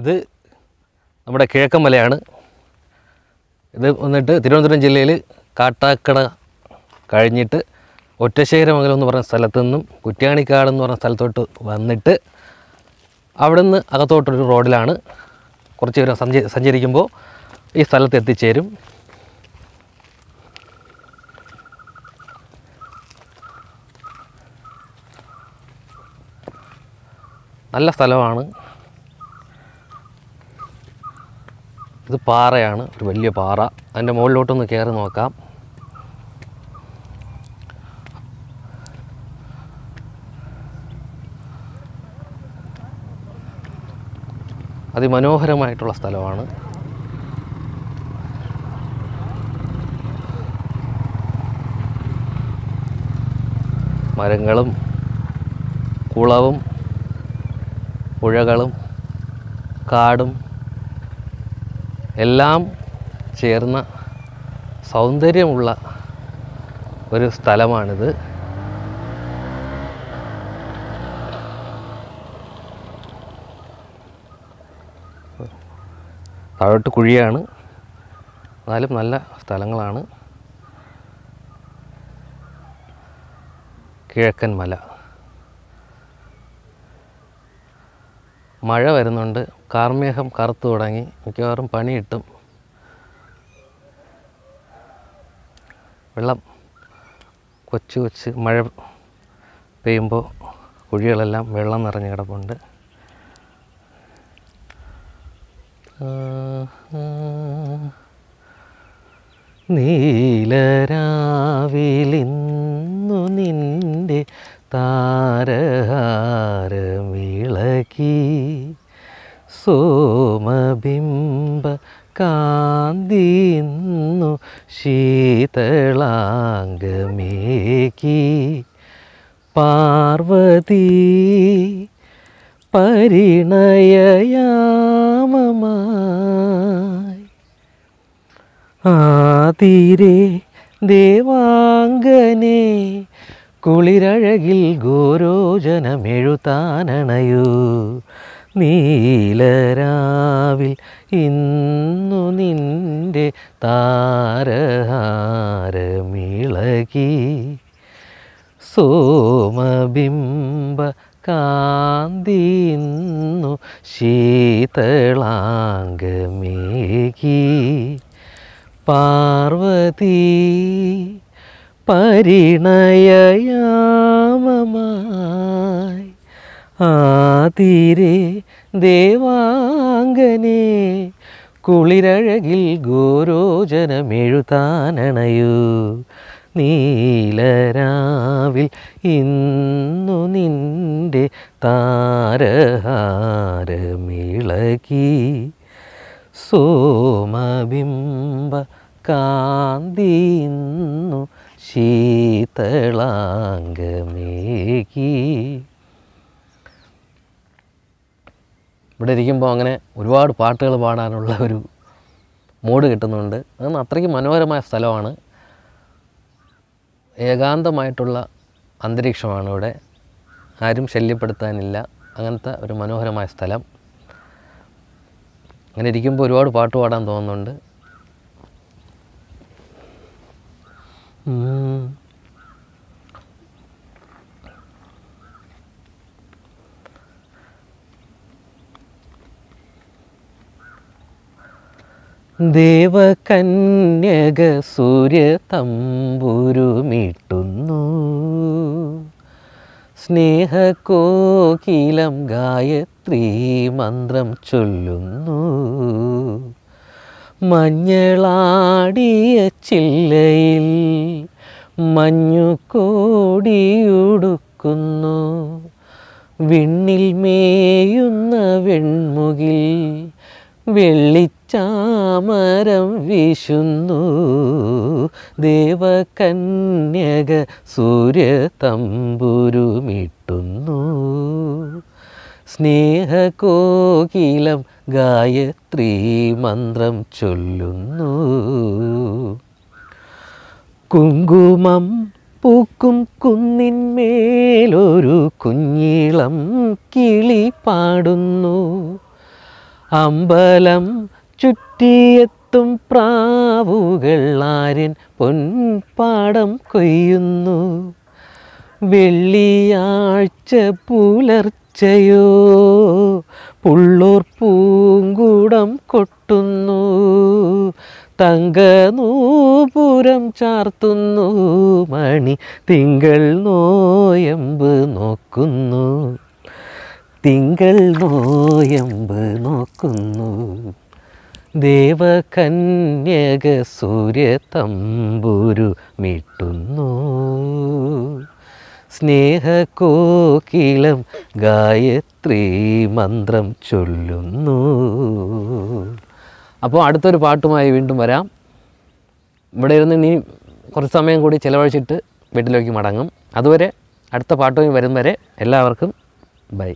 ഇത് നമ്മുടെ കിഴക്കൻ മലയാണ് ഇത് വന്നിട്ട് തിരുവനന്തപുരം ജില്ലയിൽ കാട്ടാക്കട കഴിഞ്ഞിട്ട് ഒറ്റശ്ശേരമംഗലം എന്ന് പറഞ്ഞ സ്ഥലത്തു നിന്നും കുറ്റ്യാണിക്കാട് എന്ന് പറഞ്ഞ സ്ഥലത്തോട്ട് വന്നിട്ട് അവിടെ നിന്ന് അകത്തോട്ടൊരു റോഡിലാണ് കുറച്ച് ദൂരം സഞ്ചരി സഞ്ചരിക്കുമ്പോൾ ഈ സ്ഥലത്ത് എത്തിച്ചേരും നല്ല സ്ഥലമാണ് ഇത് പാറയാണ് ഒരു വലിയ പാറ അതിൻ്റെ മുകളിലോട്ടൊന്ന് കയറി നോക്കാം അതിമനോഹരമായിട്ടുള്ള സ്ഥലമാണ് മരങ്ങളും കുളവും പുഴകളും കാടും എല്ലാം ചേർന്ന സൗന്ദര്യമുള്ള ഒരു സ്ഥലമാണിത് താഴോട്ട് കുഴിയാണ് എന്നാലും നല്ല സ്ഥലങ്ങളാണ് കിഴക്കൻ മല മഴ വരുന്നുണ്ട് കാർമേഘം കറുത്തു തുടങ്ങി മിക്കവാറും പണി കിട്ടും വെള്ളം കൊച്ചു കൊച്ച് മഴ പെയ്യുമ്പോൾ കുഴികളെല്ലാം വെള്ളം നിറഞ്ഞ് കിടപ്പുണ്ട് നീലരാവിലിന്നു നിൻ്റെ താര സോമബിംബ കാന്തിന്നു ശീതളാംഗമേക്കി പാർവതി പരിണയയാമമായി ആതിരെ ദേവാംഗനെ കുളിരഴകിൽ ഗോരോജനമെഴുതാനണയൂ നീലരാവിൽ ഇന്നു നിൻ്റെ താരഹാരമിളകി സോമബിംബ കാന്തിന്നു ശീതളാംഗമേകി പാർവതി പരിണയയാമമായി ആതീരെ ദേവാംഗനെ കുളിരഴകിൽ ഗോരോചനമെഴുതാനണയൂ നീലരാവിൽ ഇന്നു നിൻ്റെ താരഹാരമിളകി സോമബിംബ കാന്തിന്നു ഇന്നു ശീതളാംഗമേകി ഇവിടെ ഇരിക്കുമ്പോൾ അങ്ങനെ ഒരുപാട് പാട്ടുകൾ പാടാനുള്ള ഒരു മൂഡ് കിട്ടുന്നുണ്ട് അതൊന്ന് അത്രയ്ക്ക് മനോഹരമായ സ്ഥലമാണ് ഏകാന്തമായിട്ടുള്ള അന്തരീക്ഷമാണ് ഇവിടെ ആരും ശല്യപ്പെടുത്താനില്ല അങ്ങനത്തെ ഒരു മനോഹരമായ സ്ഥലം അങ്ങനെ ഇരിക്കുമ്പോൾ ഒരുപാട് പാട്ട് പാടാൻ തോന്നുന്നുണ്ട് ദേവകന്യക സൂര്യ തമ്പുരുമിട്ടുന്നു സ്നേഹകോകിലം ഗായത്രി മന്ത്രം ചൊല്ലുന്നു മഞ്ഞളാടിയ ചില്ലയിൽ മഞ്ഞുകോടിയുടുക്കുന്നു വിണ്ണിൽ മേയുന്ന വെൺമുകിൽ വെള്ളി ചാമരം വിശുന്നു ദേവകന്യക സൂര്യ തമ്പുരുമിട്ടുന്നു സ്നേഹകോകിലം ഗായത്രി മന്ത്രം ചൊല്ലുന്നു കുങ്കുമം പൂക്കും കുന്നിന്മേലൊരു കുഞ്ഞിളം കിളി പാടുന്നു അമ്പലം ചുറ്റിയെത്തും പ്രാവുകൾ ആര്യൻ പൊൻപാടം കൊയ്യുന്നു വെള്ളിയാഴ്ച പുലർച്ചയോ പുള്ളൂർ പൂങ്കുടം കൊട്ടുന്നു തങ്കനൂപുരം ചാർത്തുന്നു മണി തിങ്കൾ നോയമ്പ് നോക്കുന്നു തിങ്കൾ നോയമ്പ് നോക്കുന്നു ദേവകന്യക തമ്പുരു മിട്ടുന്നു സ്നേഹകോകിലം ഗായത്രി മന്ത്രം ചൊല്ലുന്നു അപ്പോൾ അടുത്തൊരു പാട്ടുമായി വീണ്ടും വരാം ഇവിടെ ഇരുന്ന് ഇനി കുറച്ച് സമയം കൂടി ചിലവഴിച്ചിട്ട് വീട്ടിലേക്ക് മടങ്ങും അതുവരെ അടുത്ത പാട്ടുമായി വരും വരെ എല്ലാവർക്കും ബൈ